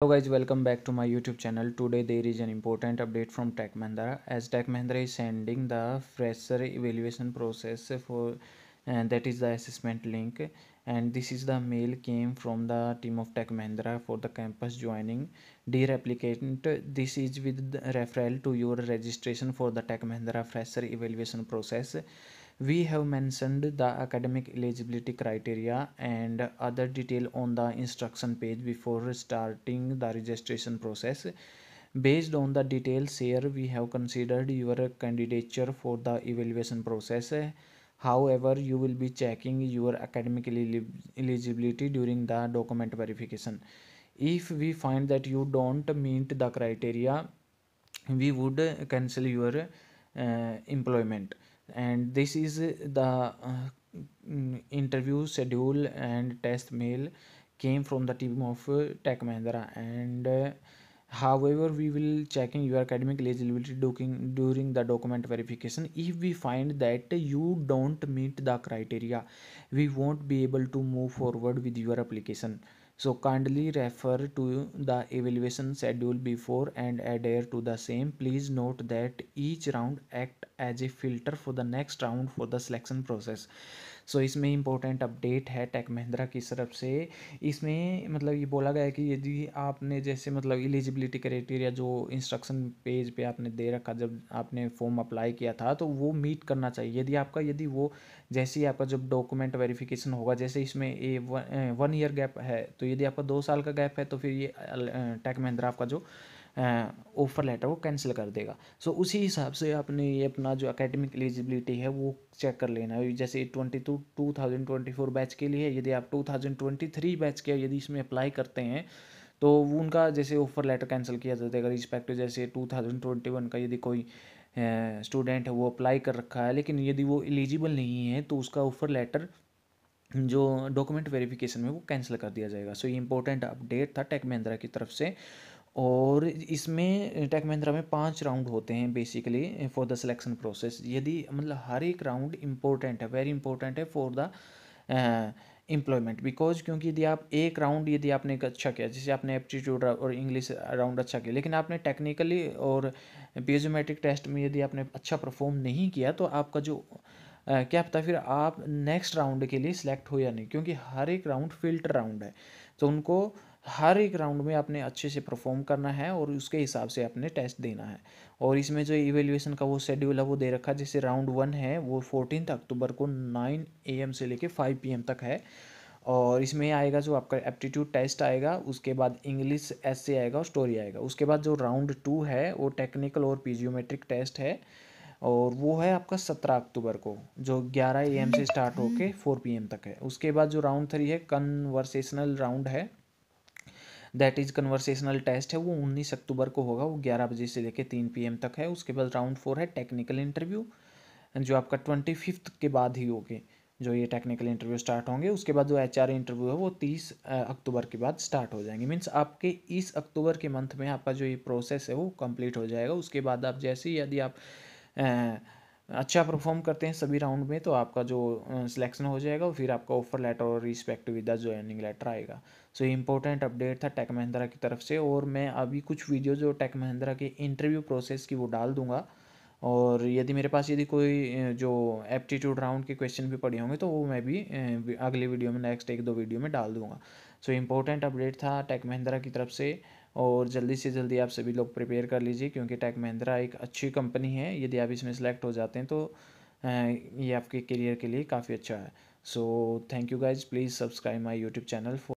Hello guys welcome back to my youtube channel today there is an important update from tech mahindra as tech mahindra is sending the fresher evaluation process for and that is the assessment link and this is the mail came from the team of tech mahindra for the campus joining dear applicant this is with referral to your registration for the tech mahindra fresher evaluation process we have mentioned the academic eligibility criteria and other detail on the instruction page before starting the registration process based on the details here we have considered your candidature for the evaluation process however you will be checking your academic eligibility during the document verification if we find that you don't meet the criteria we would cancel your uh, employment and this is the uh, interview schedule and test mail came from the team of uh, Tech Mahindra and uh, however we will checking your academic eligibility during the document verification if we find that you don't meet the criteria we won't be able to move forward with your application so kindly refer to the evaluation schedule before and adhere to the same please note that each round act as a filter for the next round for the selection process so so, इसमें important update है Tech Mahindra की तरफ से इसमें मतलब ये बोला गया है कि यदि आपने जैसे मतलब एलिजिबिलिटी क्राइटेरिया जो इंस्ट्रक्शन पेज पे आपने दे रखा जब आपने फॉर्म अप्लाई किया था तो वो मीट करना चाहिए यदि आपका यदि वो जैसे ही आपका जब डॉक्यूमेंट वेरिफिकेशन होगा जैसे इसमें ए वन ईयर गैप है तो यदि आपका दो साल का गैप है तो फिर ये टेक महिंद्रा आपका जो ऑफर लेटर वो कैंसिल कर देगा सो so, उसी हिसाब से आपने ये अपना जो एकेडमिक एलिजिबिलिटी है वो चेक कर लेना है जैसे twenty two two thousand twenty four batch के लिए यदि आप two thousand twenty three batch के यदि इसमें अप्लाई करते हैं तो वो उनका जैसे ऑफर लेटर कैंसिल किया जाता है अगर रिस्पेक्ट जैसे टू थाउजेंड ट्वेंटी वन का यदि कोई स्टूडेंट है वो अप्लाई कर रखा है लेकिन यदि वो एलिजिबल नहीं है तो उसका ऑफर लेटर जो डॉक्यूमेंट वेरिफिकेशन में वो कैंसिल कर दिया जाएगा सो ये इंपॉर्टेंट अपडेट था टेक महिंद्रा की तरफ से और इसमें टेक महिंद्रा में पांच राउंड होते हैं basically for the selection process यदि मतलब हर एक राउंड इम्पोर्टेंट है वेरी इंपॉर्टेंट है फॉर द एम्प्लॉयमेंट बिकॉज क्योंकि यदि आप एक राउंड यदि आपने अच्छा किया जैसे आपने एप्टीट्यूड और इंग्लिश राउंड अच्छा किया लेकिन आपने टेक्निकली और पियोजोमेट्रिक टेस्ट में यदि आपने अच्छा परफॉर्म नहीं किया तो आपका जो क्या पता फिर आप नेक्स्ट राउंड के लिए सिलेक्ट हो या नहीं क्योंकि हर एक राउंड फिल्टर राउंड है तो उनको हर एक राउंड में आपने अच्छे से परफॉर्म करना है और उसके हिसाब से आपने टेस्ट देना है और इसमें जो इवेल्युएशन का वो शेड्यूल है वो दे रखा है जैसे राउंड वन है वो फोर्टीन अक्टूबर को नाइन ए एम से लेके फाइव पी एम तक है और इसमें आएगा जो आपका एप्टीट्यूड टेस्ट आएगा उसके बाद इंग्लिश एस आएगा और स्टोरी आएगा उसके बाद जो राउंड टू है वो टेक्निकल और पीजियोमेट्रिक टेस्ट है और वो है आपका सत्रह अक्टूबर को जो ग्यारह ए एम से स्टार्ट होके फोर पी एम तक है उसके बाद जो राउंड थ्री है कन्वर्सेशनल राउंड है दैट इज़ कन्वर्सेशनल टेस्ट है वो उन्नीस अक्टूबर को होगा वो ग्यारह बजे से लेकर तीन पी एम तक है उसके बाद राउंड फोर है टेक्निकल इंटरव्यू जो आपका ट्वेंटी फिफ्थ के बाद ही होगे जो ये टेक्निकल इंटरव्यू स्टार्ट होंगे उसके बाद जो एच आर इंटरव्यू है वो तीस अक्टूबर के बाद स्टार्ट हो जाएंगे मीन्स आपके इस अक्टूबर के मंथ में आपका जो ये प्रोसेस है वो कम्प्लीट हो जाएगा उसके बाद आप जैसे ही यदि आप अच्छा परफॉर्म करते हैं सभी राउंड में तो आपका जो सिलेक्शन हो जाएगा फिर आपका ऑफर लेटर और respect with the joining letter आएगा सो so, इंपॉर्टेंट अपडेट था टेक महिंद्रा की तरफ से और मैं अभी कुछ वीडियो जो टेक महिंद्रा के इंटरव्यू प्रोसेस की वो डाल दूंगा और यदि मेरे पास यदि कोई जो एप्टीट्यूड राउंड के क्वेश्चन भी पड़े होंगे तो वो मैं भी अगले वीडियो में नेक्स्ट एक दो वीडियो में डाल दूंगा सो इम्पोर्टेंट अपडेट था टेक महिंद्रा की तरफ से और जल्दी से जल्दी आप सभी लोग प्रिपेयर कर लीजिए क्योंकि टेक महिंद्रा एक अच्छी कंपनी है यदि आप इसमें सेलेक्ट हो जाते हैं तो ये आपके करियर के लिए काफ़ी अच्छा है so thank you guys please subscribe my YouTube channel